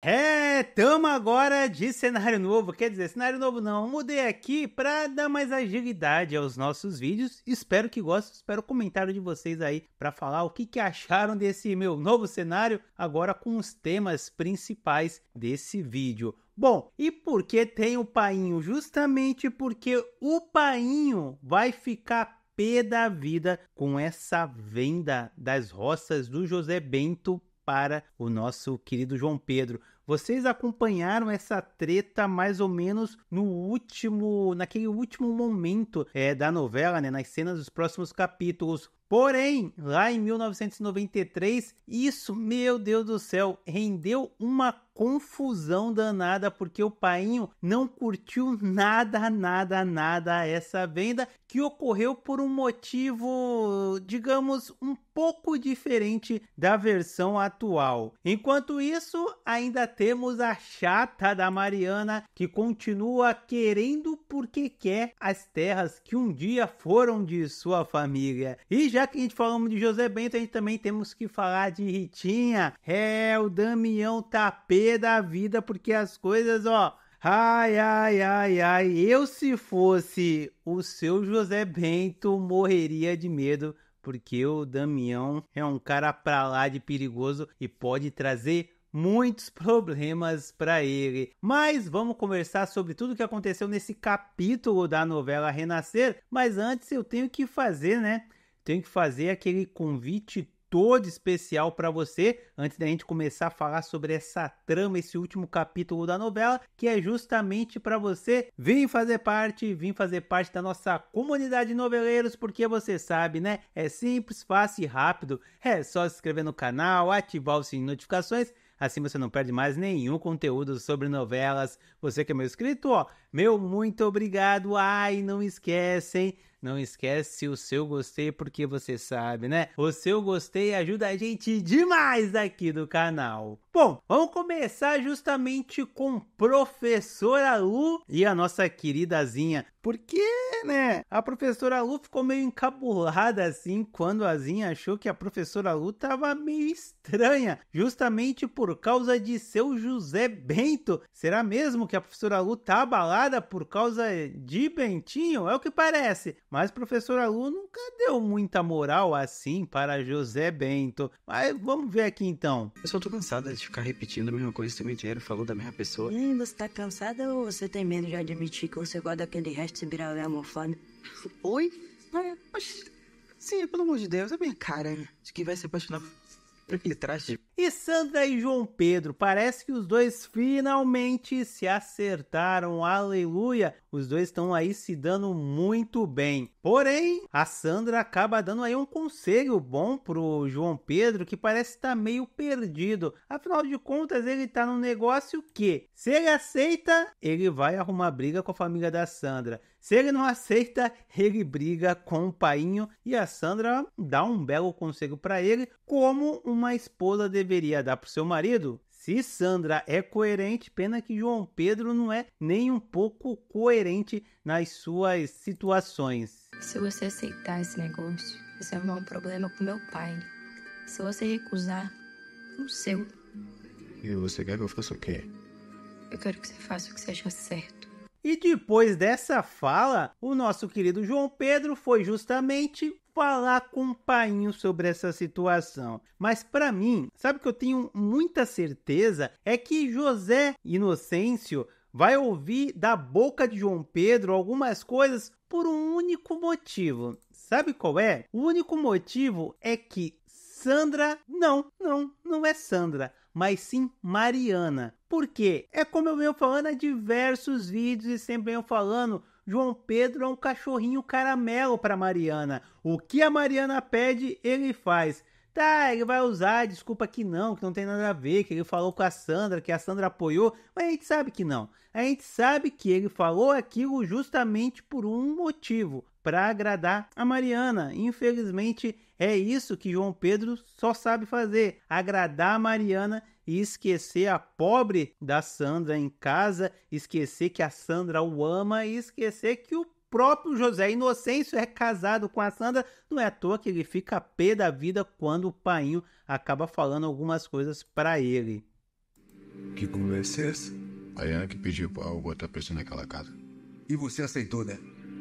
É, tamo agora de cenário novo, quer dizer, cenário novo não, mudei aqui pra dar mais agilidade aos nossos vídeos, espero que gostem, espero o comentário de vocês aí para falar o que, que acharam desse meu novo cenário, agora com os temas principais desse vídeo. Bom, e por que tem o painho? Justamente porque o painho vai ficar pé da vida com essa venda das roças do José Bento para o nosso querido João Pedro. Vocês acompanharam essa treta mais ou menos no último, naquele último momento é, da novela, né, nas cenas dos próximos capítulos. Porém, lá em 1993, isso, meu Deus do céu, rendeu uma confusão danada porque o painho não curtiu nada, nada, nada essa venda que ocorreu por um motivo, digamos, um pouco diferente da versão atual. Enquanto isso, ainda temos a chata da Mariana que continua querendo porque quer as terras que um dia foram de sua família. E já que a gente falamos de José Bento, a gente também temos que falar de Ritinha. É, o Damião Tapê da vida, porque as coisas, ó. Ai, ai, ai, ai. Eu, se fosse o seu José Bento, morreria de medo, porque o Damião é um cara pra lá de perigoso e pode trazer muitos problemas para ele. Mas vamos conversar sobre tudo o que aconteceu nesse capítulo da novela Renascer. Mas antes eu tenho que fazer, né? Tenho que fazer aquele convite todo especial para você antes da gente começar a falar sobre essa trama, esse último capítulo da novela, que é justamente para você vir fazer parte, vir fazer parte da nossa comunidade de noveleiros, porque você sabe, né? É simples, fácil e rápido. É só se inscrever no canal, ativar o sininho de notificações. Assim você não perde mais nenhum conteúdo sobre novelas. Você que é meu inscrito, ó, meu muito obrigado. Ai, não esquecem não esquece o seu gostei porque você sabe, né? O seu gostei ajuda a gente demais aqui do canal. Bom, vamos começar justamente com professora Lu e a nossa queridazinha. Porque, né? A professora Lu ficou meio encabulada assim quando a Zinha achou que a professora Lu tava meio estranha, justamente por causa de seu José Bento. Será mesmo que a professora Lu tá abalada por causa de Bentinho? É o que parece. Mas a professora Lu nunca deu muita moral assim para José Bento. Mas vamos ver aqui então. Eu só tô cansada de ficar repetindo a mesma coisa o tempo inteiro, falando da mesma pessoa. E você tá cansada ou você tem medo de admitir que você guarda aquele resto de biralé amorfado? Oi? É, mas... Sim, pelo amor de Deus, é minha cara. Acho que vai se apaixonar por aquele traste. E Sandra e João Pedro, parece que os dois finalmente se acertaram, aleluia! Os dois estão aí se dando muito bem. Porém, a Sandra acaba dando aí um conselho bom pro João Pedro, que parece estar tá meio perdido. Afinal de contas, ele tá num negócio que, se ele aceita, ele vai arrumar briga com a família da Sandra. Se ele não aceita, ele briga com o painho e a Sandra dá um belo conselho para ele, como uma esposa deveria dar pro seu marido. Se Sandra é coerente, pena que João Pedro não é nem um pouco coerente nas suas situações. Se você aceitar esse negócio, você vai arrumar um problema com meu pai. Se você recusar, o seu. E você quer que eu faça o quê? Eu quero que você faça o que seja certo. E depois dessa fala, o nosso querido João Pedro foi justamente falar com o painho sobre essa situação. Mas para mim, sabe que eu tenho muita certeza é que José Inocêncio vai ouvir da boca de João Pedro algumas coisas por um único motivo. Sabe qual é? O único motivo é que Sandra, não, não, não é Sandra, mas sim Mariana. Porque é como eu venho falando em diversos vídeos e sempre venho falando, João Pedro é um cachorrinho caramelo para Mariana. O que a Mariana pede, ele faz. Tá, ele vai usar, desculpa que não, que não tem nada a ver, que ele falou com a Sandra, que a Sandra apoiou, mas a gente sabe que não. A gente sabe que ele falou aquilo justamente por um motivo, para agradar a Mariana. Infelizmente, é isso que João Pedro só sabe fazer, agradar a Mariana e esquecer a pobre da Sandra em casa, esquecer que a Sandra o ama e esquecer que o próprio José Inocêncio é casado com a Sandra. Não é à toa que ele fica pé da vida quando o painho acaba falando algumas coisas para ele. Que conversa é essa? A Ana que pediu pra eu botar naquela casa. E você aceitou, né?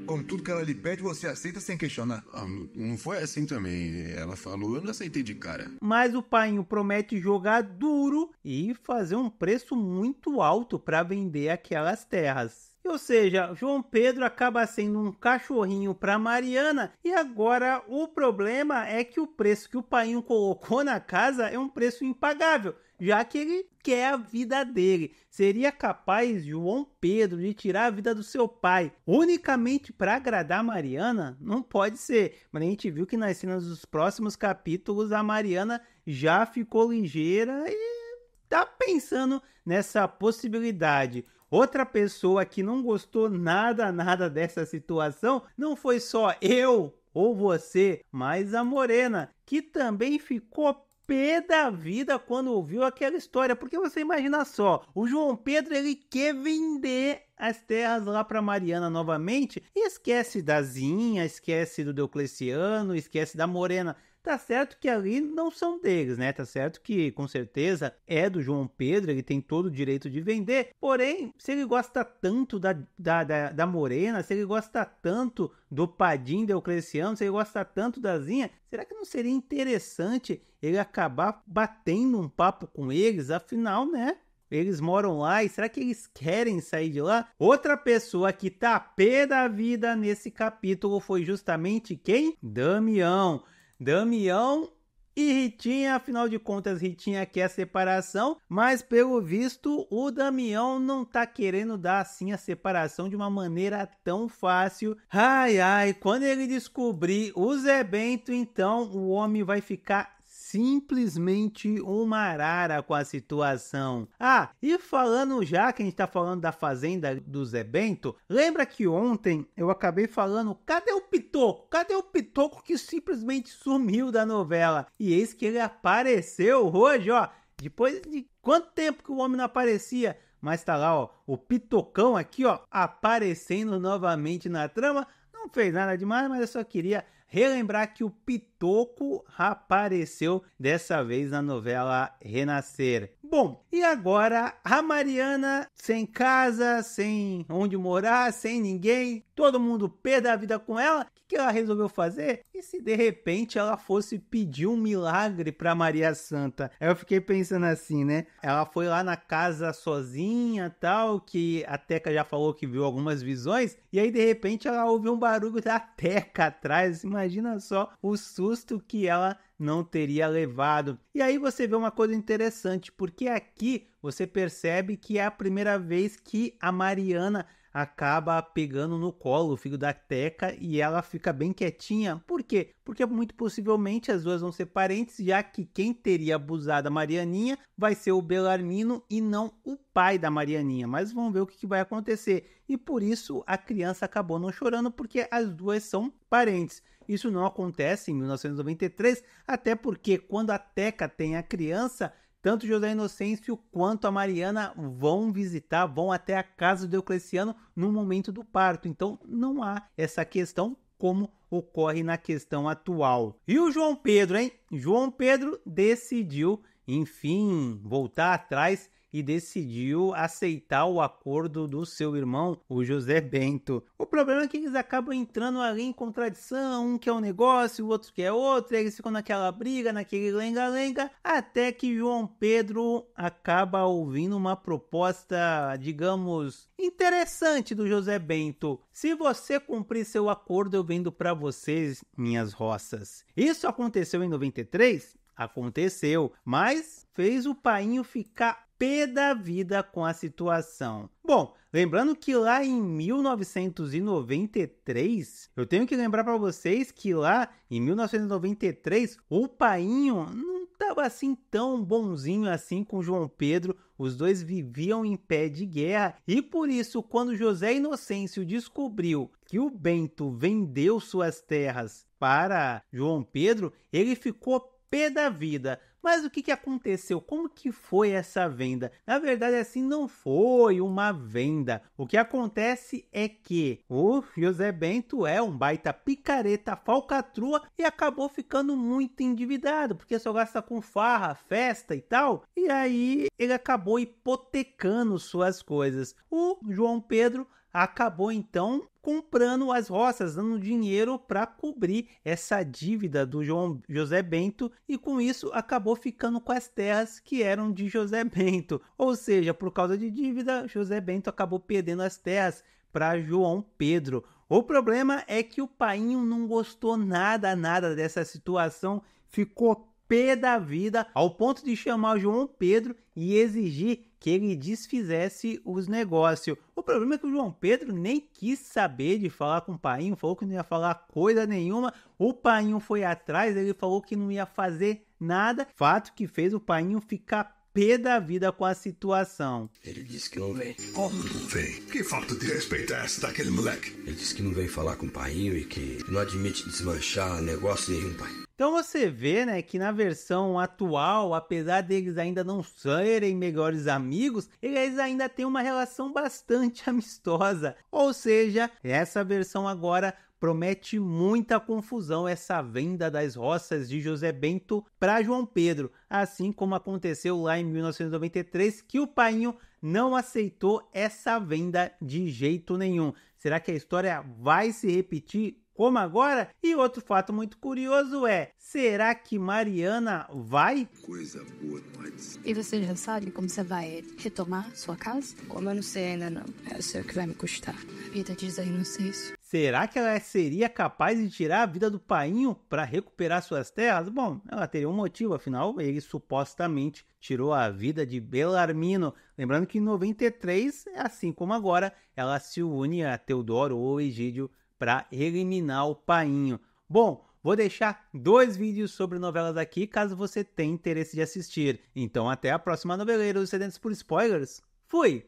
Como tudo que ela lhe pede, você aceita sem questionar. Ah, não foi assim também. Ela falou, eu não aceitei de cara. Mas o pai promete jogar duro e fazer um preço muito alto para vender aquelas terras. Ou seja, João Pedro acaba sendo um cachorrinho para Mariana e agora o problema é que o preço que o painho colocou na casa é um preço impagável já que ele quer a vida dele. Seria capaz João Pedro de tirar a vida do seu pai unicamente para agradar Mariana? Não pode ser. Mas a gente viu que nas cenas dos próximos capítulos a Mariana já ficou ligeira e tá pensando nessa possibilidade. Outra pessoa que não gostou nada, nada dessa situação não foi só eu ou você, mas a Morena, que também ficou pé da vida quando ouviu aquela história, porque você imagina só, o João Pedro ele quer vender as terras lá para Mariana novamente e esquece da Zinha, esquece do Diocleciano, esquece da Morena. Tá certo que ali não são deles, né? Tá certo que com certeza é do João Pedro, ele tem todo o direito de vender. Porém, se ele gosta tanto da, da, da, da Morena, se ele gosta tanto do Padim Diocleciano, se ele gosta tanto da Zinha, será que não seria interessante ele acabar batendo um papo com eles? Afinal, né? Eles moram lá e será que eles querem sair de lá? Outra pessoa que tá pé da vida nesse capítulo foi justamente quem? Damião. Damião e Ritinha, afinal de contas, Ritinha quer separação, mas pelo visto o Damião não tá querendo dar assim a separação de uma maneira tão fácil. Ai ai, quando ele descobrir o Zé Bento, então o homem vai ficar simplesmente uma arara com a situação. Ah, e falando já que a gente está falando da fazenda do Zé Bento, lembra que ontem eu acabei falando, cadê o Pitoco? Cadê o Pitoco que simplesmente sumiu da novela? E eis que ele apareceu hoje, ó. Depois de quanto tempo que o homem não aparecia? Mas tá lá, ó, o Pitocão aqui, ó, aparecendo novamente na trama. Não fez nada demais, mas eu só queria relembrar que o Pitoco apareceu dessa vez na novela Renascer. Bom, e agora a Mariana sem casa, sem onde morar, sem ninguém, todo mundo pé da vida com ela. O que, que ela resolveu fazer? E se de repente ela fosse pedir um milagre para Maria Santa? Eu fiquei pensando assim, né? Ela foi lá na casa sozinha, tal, que a Teca já falou que viu algumas visões, e aí de repente ela ouve um barulho da Teca atrás. Imagina só o susto que ela não teria levado. E aí você vê uma coisa interessante, porque aqui você percebe que é a primeira vez que a Mariana acaba pegando no colo o filho da Teca e ela fica bem quietinha. Por quê? Porque muito possivelmente as duas vão ser parentes, já que quem teria abusado a Marianinha vai ser o Belarmino e não o pai da Marianinha. Mas vamos ver o que, que vai acontecer. E por isso a criança acabou não chorando, porque as duas são parentes. Isso não acontece em 1993, até porque quando a Teca tem a criança, tanto José Inocêncio quanto a Mariana vão visitar, vão até a casa do Eucleciano no momento do parto. Então não há essa questão como ocorre na questão atual. E o João Pedro, hein? João Pedro decidiu, enfim, voltar atrás e decidiu aceitar o acordo do seu irmão, o José Bento. O problema é que eles acabam entrando ali em contradição, um quer um negócio, o outro quer outro, e eles ficam naquela briga, naquele lenga-lenga, até que João Pedro acaba ouvindo uma proposta, digamos, interessante do José Bento. Se você cumprir seu acordo, eu vendo para vocês minhas roças. Isso aconteceu em 93? Aconteceu, mas fez o painho ficar pé da vida com a situação. Bom, lembrando que lá em 1993, eu tenho que lembrar para vocês que lá em 1993 o Painho não estava assim tão bonzinho assim com João Pedro. Os dois viviam em pé de guerra e por isso, quando José Inocêncio descobriu que o Bento vendeu suas terras para João Pedro, ele ficou pé da vida, mas o que, que aconteceu? Como que foi essa venda? Na verdade, assim, não foi uma venda. O que acontece é que o José Bento é um baita picareta, falcatrua e acabou ficando muito endividado, porque só gasta com farra, festa e tal. E aí ele acabou hipotecando suas coisas. O João Pedro acabou então comprando as roças, dando dinheiro para cobrir essa dívida do João José Bento e com isso acabou ficando com as terras que eram de José Bento. Ou seja, por causa de dívida, José Bento acabou perdendo as terras para João Pedro. O problema é que o Painho não gostou nada, nada dessa situação, ficou pé da vida, ao ponto de chamar João Pedro e exigir que ele desfizesse os negócios. O problema é que o João Pedro nem quis saber de falar com o Painho, falou que não ia falar coisa nenhuma. O Painho foi atrás, ele falou que não ia fazer nada. Fato que fez o Painho ficar pé da vida com a situação. Ele disse que não vem. Como não vem? Que falta de respeito é essa daquele moleque? Ele disse que não veio falar com o pai e que não admite desmanchar negócio nenhum, pai. Então você vê, né, que na versão atual, apesar deles ainda não serem melhores amigos, eles ainda têm uma relação bastante amistosa. Ou seja, essa versão agora promete muita confusão essa venda das roças de José Bento para João Pedro, assim como aconteceu lá em 1993, que o painho não aceitou essa venda de jeito nenhum. Será que a história vai se repetir como agora? E outro fato muito curioso é: será que Mariana vai? Coisa boa, mas... E você já sabe como você vai retomar sua casa? Como eu não sei ainda não. Eu sei o que vai me custar. A vida diz aí, não sei isso. Será que ela seria capaz de tirar a vida do painho para recuperar suas terras? Bom, ela teria um motivo, afinal, ele supostamente tirou a vida de Belarmino. Lembrando que em 93, assim como agora, ela se une a Teodoro ou Egídio para eliminar o painho. Bom, vou deixar dois vídeos sobre novelas aqui caso você tenha interesse de assistir. Então, até a próxima noveleiros e sedentes por spoilers. Fui!